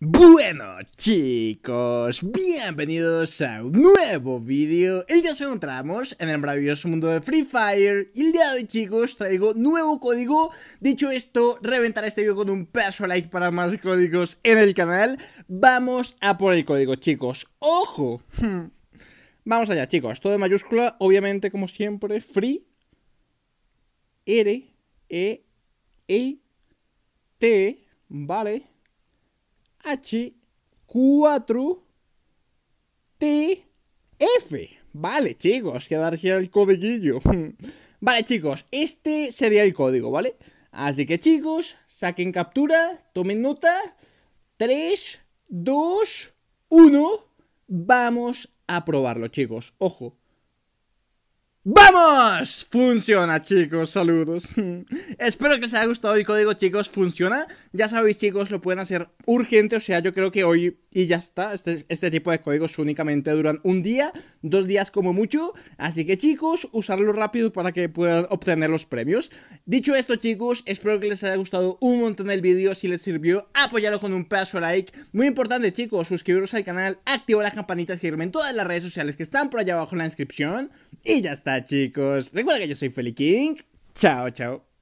Bueno chicos, bienvenidos a un nuevo vídeo El día nos encontramos en el maravilloso mundo de Free Fire Y el día de hoy chicos traigo nuevo código Dicho esto, reventar este vídeo con un pedazo like para más códigos en el canal Vamos a por el código chicos, ¡ojo! Hmm. Vamos allá chicos, todo en mayúscula, obviamente como siempre, Free R, E, E, T, ¿vale? H4TF. Vale, chicos, quedarse el codiguillo. vale, chicos, este sería el código, ¿vale? Así que, chicos, saquen captura, tomen nota. 3, 2, 1. Vamos a probarlo, chicos. Ojo, ¡Vamos! Funciona, chicos, saludos. Espero que les haya gustado el código, chicos, funciona. Ya sabéis, chicos, lo pueden hacer urgente, o sea, yo creo que hoy y ya está. Este, este, tipo de códigos únicamente duran un día, dos días como mucho. Así que, chicos, usarlo rápido para que puedan obtener los premios. Dicho esto, chicos, espero que les haya gustado un montón el vídeo. Si les sirvió, apoyarlo con un pedazo de like. Muy importante, chicos, suscribiros al canal, activar la campanita, seguirme en todas las redes sociales que están por allá abajo en la descripción. Y ya está chicos. Recuerda que yo soy Feli King. Chao, chao.